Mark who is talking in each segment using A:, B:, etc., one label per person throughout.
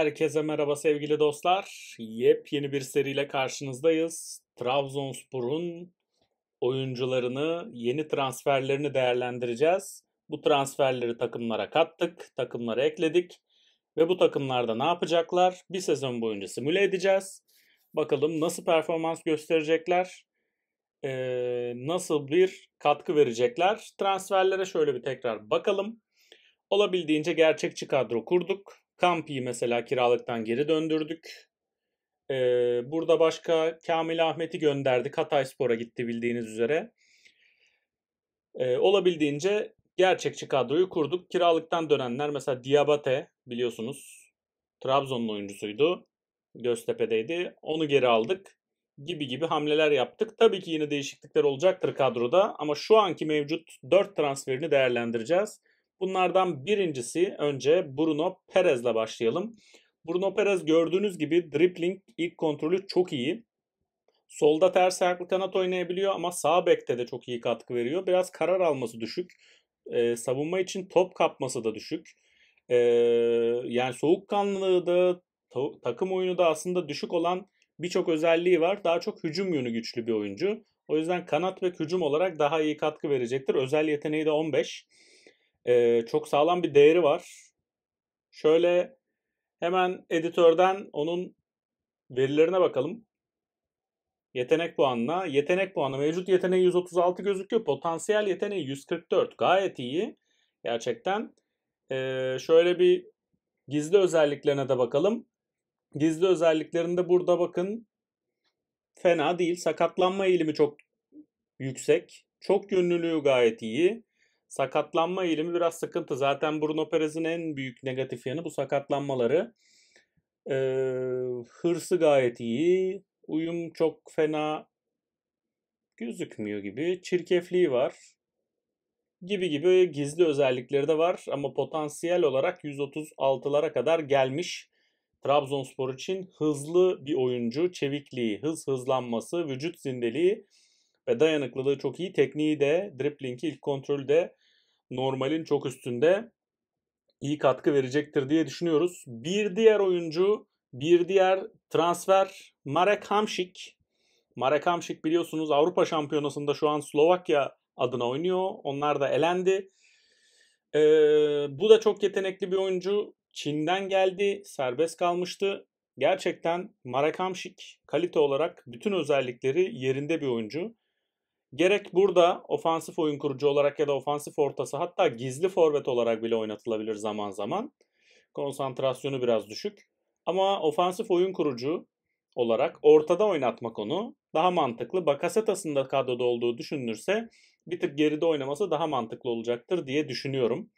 A: Herkese merhaba sevgili dostlar. Yepyeni bir seriyle karşınızdayız. Trabzonspor'un oyuncularını, yeni transferlerini değerlendireceğiz. Bu transferleri takımlara kattık, takımlara ekledik ve bu takımlarda ne yapacaklar? Bir sezon boyunca simüle edeceğiz. Bakalım nasıl performans gösterecekler, ee, nasıl bir katkı verecekler. Transferlere şöyle bir tekrar bakalım. Olabildiğince gerçekçi kadro kurduk. Kampi'yi mesela kiralıktan geri döndürdük. Ee, burada başka Kamil Ahmet'i gönderdik. Hatay Spor'a gitti bildiğiniz üzere. Ee, olabildiğince gerçekçi kadroyu kurduk. Kiralıktan dönenler mesela Diabate biliyorsunuz. Trabzon'un oyuncusuydu. Göztepe'deydi. Onu geri aldık gibi gibi hamleler yaptık. Tabii ki yine değişiklikler olacaktır kadroda ama şu anki mevcut 4 transferini değerlendireceğiz. Bunlardan birincisi önce Bruno Perez'le başlayalım. Bruno Perez gördüğünüz gibi dribbling ilk kontrolü çok iyi. Solda ters ayaklı kanat oynayabiliyor ama sağ bekte de çok iyi katkı veriyor. Biraz karar alması düşük. Ee, savunma için top kapması da düşük. Ee, yani soğukkanlılığı da ta- takım oyunu da aslında düşük olan birçok özelliği var. Daha çok hücum yönü güçlü bir oyuncu. O yüzden kanat ve hücum olarak daha iyi katkı verecektir. Özel yeteneği de 15. Ee, çok sağlam bir değeri var. Şöyle hemen editörden onun verilerine bakalım. Yetenek puanına. Yetenek puanı mevcut yeteneği 136 gözüküyor. Potansiyel yeteneği 144. Gayet iyi. Gerçekten. Ee, şöyle bir gizli özelliklerine de bakalım. Gizli özelliklerinde burada bakın fena değil. Sakatlanma eğilimi çok yüksek. Çok yönlülüğü gayet iyi. Sakatlanma eğilimi biraz sıkıntı. Zaten Bruno Perez'in en büyük negatif yanı bu sakatlanmaları. Ee, hırsı gayet iyi. Uyum çok fena gözükmüyor gibi. Çirkefliği var. Gibi gibi gizli özellikleri de var ama potansiyel olarak 136'lara kadar gelmiş. Trabzonspor için hızlı bir oyuncu, çevikliği, hız hızlanması, vücut zindeliği ve dayanıklılığı çok iyi. Tekniği de, driplingi, ilk kontrolü de normalin çok üstünde iyi katkı verecektir diye düşünüyoruz. Bir diğer oyuncu, bir diğer transfer Marek Hamšík. Marek Hamšík biliyorsunuz Avrupa Şampiyonası'nda şu an Slovakya adına oynuyor. Onlar da elendi. Ee, bu da çok yetenekli bir oyuncu. Çin'den geldi, serbest kalmıştı. Gerçekten Marek Hamšík kalite olarak bütün özellikleri yerinde bir oyuncu. Gerek burada ofansif oyun kurucu olarak ya da ofansif ortası hatta gizli forvet olarak bile oynatılabilir zaman zaman. Konsantrasyonu biraz düşük. Ama ofansif oyun kurucu olarak ortada oynatmak onu daha mantıklı. Bakasetas'ın da kadroda olduğu düşünülürse bir tık geride oynaması daha mantıklı olacaktır diye düşünüyorum.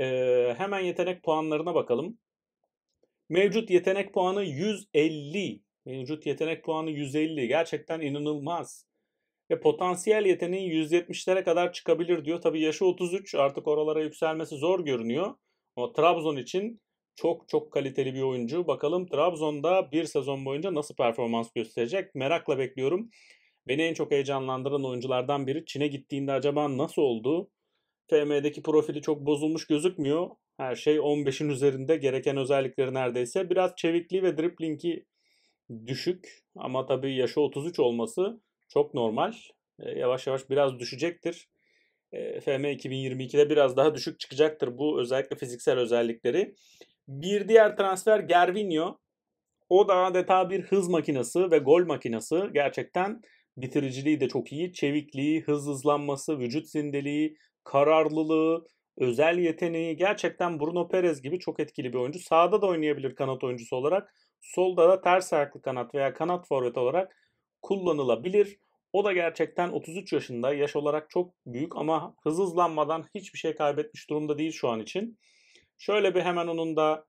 A: Ee, hemen yetenek puanlarına bakalım. Mevcut yetenek puanı 150. Mevcut yetenek puanı 150. Gerçekten inanılmaz ve potansiyel yeteneği 170'lere kadar çıkabilir diyor. Tabii yaşı 33 artık oralara yükselmesi zor görünüyor. Ama Trabzon için çok çok kaliteli bir oyuncu. Bakalım Trabzon'da bir sezon boyunca nasıl performans gösterecek merakla bekliyorum. Beni en çok heyecanlandıran oyunculardan biri Çin'e gittiğinde acaba nasıl oldu? FM'deki profili çok bozulmuş gözükmüyor. Her şey 15'in üzerinde gereken özellikleri neredeyse. Biraz çevikliği ve driplingi düşük ama tabii yaşı 33 olması çok normal. E, yavaş yavaş biraz düşecektir. E, FM 2022'de biraz daha düşük çıkacaktır bu özellikle fiziksel özellikleri. Bir diğer transfer Gervinho. O da adeta bir hız makinesi ve gol makinesi. Gerçekten bitiriciliği de çok iyi. Çevikliği, hız hızlanması, vücut zindeliği, kararlılığı, özel yeteneği gerçekten Bruno Perez gibi çok etkili bir oyuncu. Sağda da oynayabilir kanat oyuncusu olarak. Solda da ters ayaklı kanat veya kanat forvet olarak kullanılabilir. O da gerçekten 33 yaşında yaş olarak çok büyük ama hız hızlanmadan hiçbir şey kaybetmiş durumda değil şu an için. Şöyle bir hemen onun da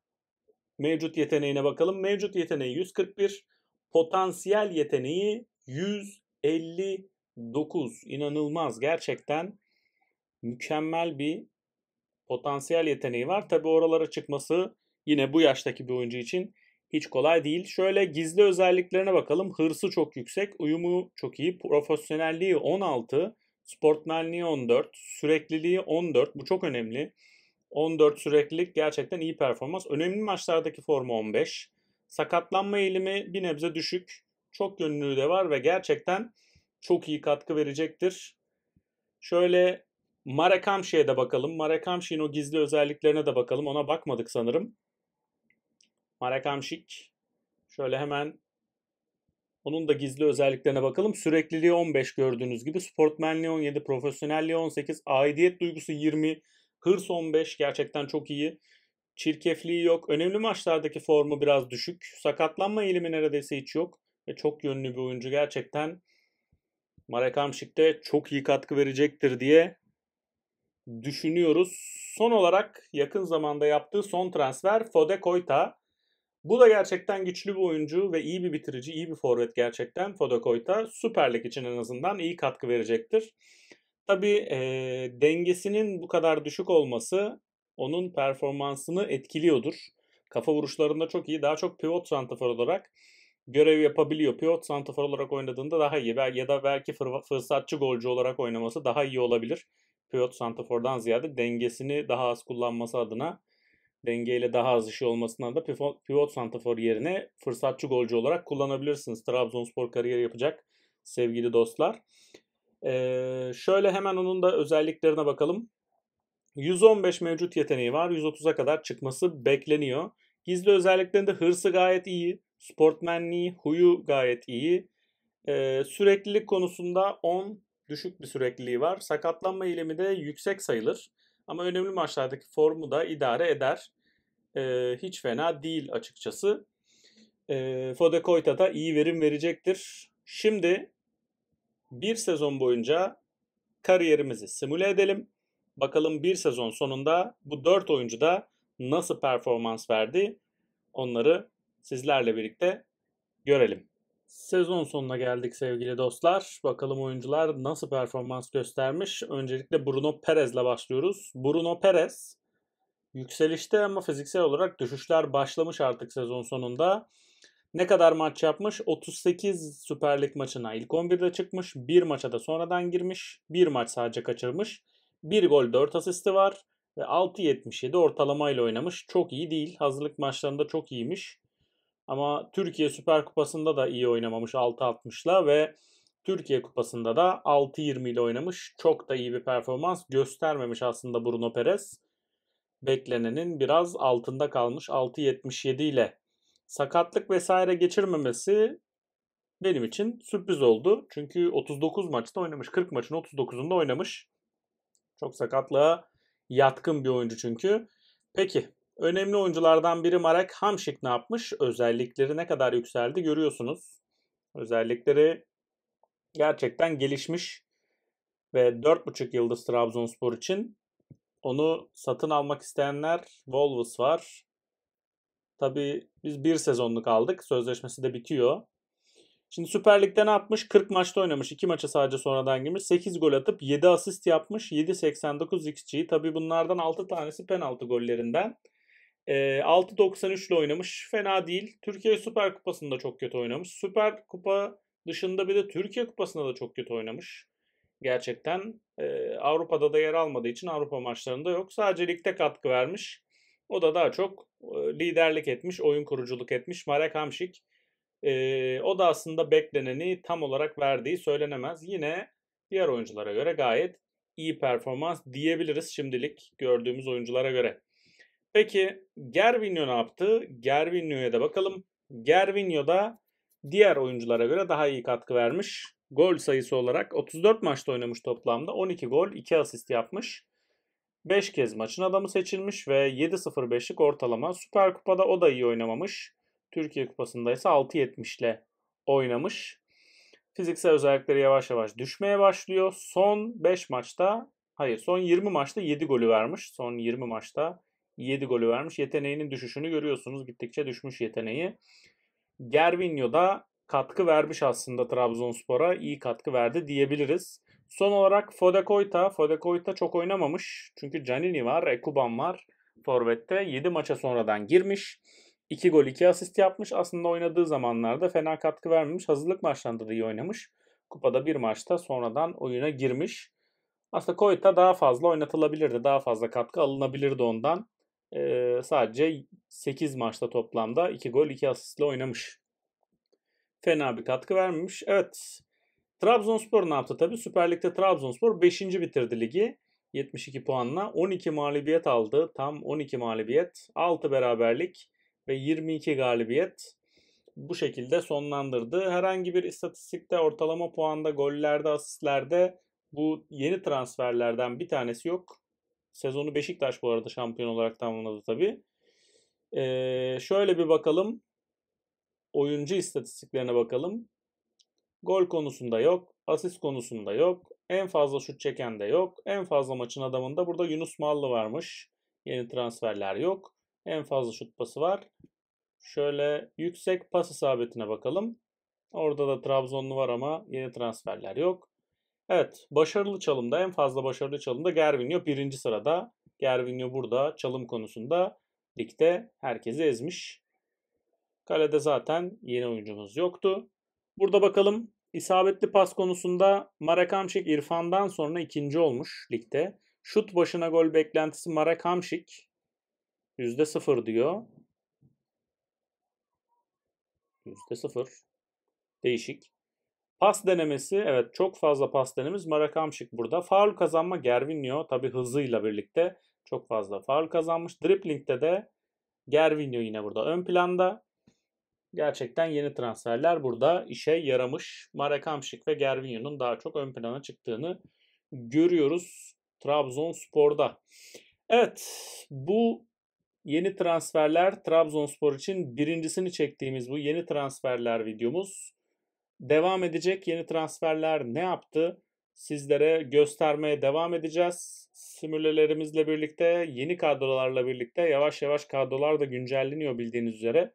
A: mevcut yeteneğine bakalım. Mevcut yeteneği 141, potansiyel yeteneği 159. İnanılmaz gerçekten mükemmel bir potansiyel yeteneği var. Tabi oralara çıkması yine bu yaştaki bir oyuncu için hiç kolay değil. Şöyle gizli özelliklerine bakalım. Hırsı çok yüksek, uyumu çok iyi, profesyonelliği 16, sportmenliği 14, sürekliliği 14. Bu çok önemli. 14 süreklilik gerçekten iyi performans. Önemli maçlardaki formu 15. Sakatlanma eğilimi bir nebze düşük. Çok yönlülüğü de var ve gerçekten çok iyi katkı verecektir. Şöyle Marek Marekamşi'ye de bakalım. Marek Marekamşi'nin o gizli özelliklerine de bakalım. Ona bakmadık sanırım. Marakamşik. Şöyle hemen onun da gizli özelliklerine bakalım. Sürekliliği 15 gördüğünüz gibi. Sportmenliği 17, profesyonelliği 18, aidiyet duygusu 20, hırs 15 gerçekten çok iyi. Çirkefliği yok. Önemli maçlardaki formu biraz düşük. Sakatlanma eğilimi neredeyse hiç yok. Ve çok yönlü bir oyuncu gerçekten. Marek Hamşik'te çok iyi katkı verecektir diye düşünüyoruz. Son olarak yakın zamanda yaptığı son transfer Fode Koyta. Bu da gerçekten güçlü bir oyuncu ve iyi bir bitirici, iyi bir forvet gerçekten Fodokoyta Süper Lig için en azından iyi katkı verecektir. Tabi e, dengesinin bu kadar düşük olması onun performansını etkiliyordur. Kafa vuruşlarında çok iyi. Daha çok pivot santrafor olarak görev yapabiliyor. Pivot santrafor olarak oynadığında daha iyi. Ya da belki fırsatçı golcü olarak oynaması daha iyi olabilir. Pivot santrafordan ziyade dengesini daha az kullanması adına dengeyle daha az işi olmasından da pivot santrafor yerine fırsatçı golcü olarak kullanabilirsiniz. Trabzonspor kariyeri yapacak sevgili dostlar. Ee, şöyle hemen onun da özelliklerine bakalım. 115 mevcut yeteneği var. 130'a kadar çıkması bekleniyor. Gizli özelliklerinde hırsı gayet iyi. Sportmenliği, huyu gayet iyi. Ee, süreklilik konusunda 10 düşük bir sürekliliği var. Sakatlanma eğilimi de yüksek sayılır. Ama önemli maçlardaki formu da idare eder. Ee, hiç fena değil açıkçası. Ee, Fode Koyta da iyi verim verecektir. Şimdi bir sezon boyunca kariyerimizi simüle edelim. Bakalım bir sezon sonunda bu dört oyuncu da nasıl performans verdi onları sizlerle birlikte görelim. Sezon sonuna geldik sevgili dostlar. Bakalım oyuncular nasıl performans göstermiş. Öncelikle Bruno Perez'le başlıyoruz. Bruno Perez yükselişte ama fiziksel olarak düşüşler başlamış artık sezon sonunda. Ne kadar maç yapmış? 38 Süper Lig maçına ilk 11'de çıkmış. Bir maça da sonradan girmiş. Bir maç sadece kaçırmış. Bir gol 4 asisti var. Ve 6.77 ortalamayla oynamış. Çok iyi değil. Hazırlık maçlarında çok iyiymiş. Ama Türkiye Süper Kupası'nda da iyi oynamamış 6-60 6.60'la ve Türkiye Kupası'nda da 6-20 ile oynamış. Çok da iyi bir performans göstermemiş aslında Bruno Perez. Beklenenin biraz altında kalmış 6-77 ile. Sakatlık vesaire geçirmemesi benim için sürpriz oldu. Çünkü 39 maçta oynamış. 40 maçın 39'unda oynamış. Çok sakatlığa yatkın bir oyuncu çünkü. Peki Önemli oyunculardan biri Marek Hamşik ne yapmış? Özellikleri ne kadar yükseldi görüyorsunuz. Özellikleri gerçekten gelişmiş ve 4,5 yıldız Trabzonspor için. Onu satın almak isteyenler Volvus var. Tabi biz bir sezonluk aldık. Sözleşmesi de bitiyor. Şimdi Süper Lig'de ne yapmış? 40 maçta oynamış. 2 maça sadece sonradan girmiş. 8 gol atıp 7 asist yapmış. 7.89 XG'yi. Tabi bunlardan 6 tanesi penaltı gollerinden. E, 6.93 ile oynamış. Fena değil. Türkiye Süper Kupası'nda çok kötü oynamış. Süper Kupa dışında bir de Türkiye Kupası'nda da çok kötü oynamış. Gerçekten e, Avrupa'da da yer almadığı için Avrupa maçlarında yok. Sadece ligde katkı vermiş. O da daha çok e, liderlik etmiş, oyun kuruculuk etmiş. Marek Hamşik. E, o da aslında bekleneni tam olarak verdiği söylenemez. Yine diğer oyunculara göre gayet iyi performans diyebiliriz şimdilik gördüğümüz oyunculara göre. Peki Gervinho ne yaptı? Gervinho'ya da bakalım. Gervinho da diğer oyunculara göre daha iyi katkı vermiş. Gol sayısı olarak 34 maçta oynamış toplamda. 12 gol, 2 asist yapmış. 5 kez maçın adamı seçilmiş ve 7.05'lik ortalama. Süper Kupa'da o da iyi oynamamış. Türkiye Kupası'nda ise 6.70 ile oynamış. Fiziksel özellikleri yavaş yavaş düşmeye başlıyor. Son 5 maçta, hayır son 20 maçta 7 golü vermiş. Son 20 maçta 7 golü vermiş. Yeteneğinin düşüşünü görüyorsunuz. Gittikçe düşmüş yeteneği. Gervinho da katkı vermiş aslında Trabzonspor'a. iyi katkı verdi diyebiliriz. Son olarak Fodekoyta. Fodekoyta çok oynamamış. Çünkü Canini var, Ekuban var. Forvet'te 7 maça sonradan girmiş. 2 gol 2 asist yapmış. Aslında oynadığı zamanlarda fena katkı vermemiş. Hazırlık maçlarında da iyi oynamış. Kupada bir maçta sonradan oyuna girmiş. Aslında Koyta daha fazla oynatılabilirdi. Daha fazla katkı alınabilirdi ondan e, sadece 8 maçta toplamda 2 gol 2 asistle oynamış. Fena bir katkı vermemiş. Evet Trabzonspor ne yaptı tabi? Süper Lig'de Trabzonspor 5. bitirdi ligi. 72 puanla 12 mağlubiyet aldı. Tam 12 mağlubiyet, 6 beraberlik ve 22 galibiyet bu şekilde sonlandırdı. Herhangi bir istatistikte ortalama puanda, gollerde, asistlerde bu yeni transferlerden bir tanesi yok. Sezonu Beşiktaş bu arada şampiyon olarak tamamladı tabii. Ee, şöyle bir bakalım. Oyuncu istatistiklerine bakalım. Gol konusunda yok. Asist konusunda yok. En fazla şut çeken de yok. En fazla maçın adamında burada Yunus Mallı varmış. Yeni transferler yok. En fazla şut pası var. Şöyle yüksek pas isabetine bakalım. Orada da Trabzonlu var ama yeni transferler yok. Evet, başarılı çalımda en fazla başarılı çalımda Gervinho birinci sırada. Gervinho burada çalım konusunda ligde herkesi ezmiş. Kalede zaten yeni oyuncumuz yoktu. Burada bakalım isabetli pas konusunda Marek Hamşik İrfan'dan sonra ikinci olmuş ligde. Şut başına gol beklentisi Marek Hamşik %0 diyor. %0. Değişik. Pas denemesi evet çok fazla pas denemiz Marakamşik burada. Faul kazanma Gervinho tabi hızıyla birlikte çok fazla faul kazanmış. Dripling'de de Gervinho yine burada ön planda. Gerçekten yeni transferler burada işe yaramış. Marakamşik ve Gervinho'nun daha çok ön plana çıktığını görüyoruz Trabzonspor'da. Evet bu yeni transferler Trabzonspor için birincisini çektiğimiz bu yeni transferler videomuz devam edecek yeni transferler ne yaptı? Sizlere göstermeye devam edeceğiz. Simülelerimizle birlikte, yeni kadrolarla birlikte yavaş yavaş kadrolar da güncelleniyor bildiğiniz üzere.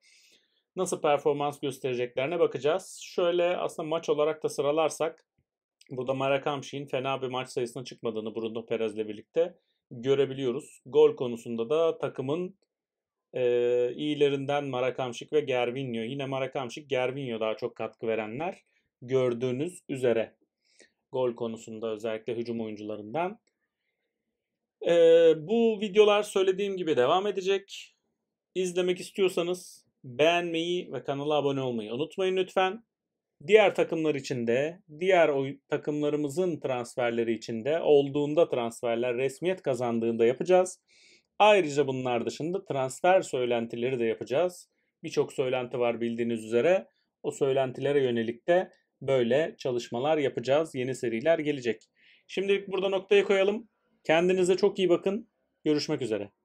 A: Nasıl performans göstereceklerine bakacağız. Şöyle aslında maç olarak da sıralarsak burada Marakamşi'nin fena bir maç sayısına çıkmadığını Bruno Perez'le birlikte görebiliyoruz. Gol konusunda da takımın e, iyilerinden Marakamşik ve Gervinho. Yine Marakamşik, Gervinho daha çok katkı verenler gördüğünüz üzere. Gol konusunda özellikle hücum oyuncularından. E, bu videolar söylediğim gibi devam edecek. İzlemek istiyorsanız beğenmeyi ve kanala abone olmayı unutmayın lütfen. Diğer takımlar için de, diğer takımlarımızın transferleri için de olduğunda transferler resmiyet kazandığında yapacağız. Ayrıca bunlar dışında transfer söylentileri de yapacağız. Birçok söylenti var bildiğiniz üzere. O söylentilere yönelik de böyle çalışmalar yapacağız. Yeni seriler gelecek. Şimdilik burada noktayı koyalım. Kendinize çok iyi bakın. Görüşmek üzere.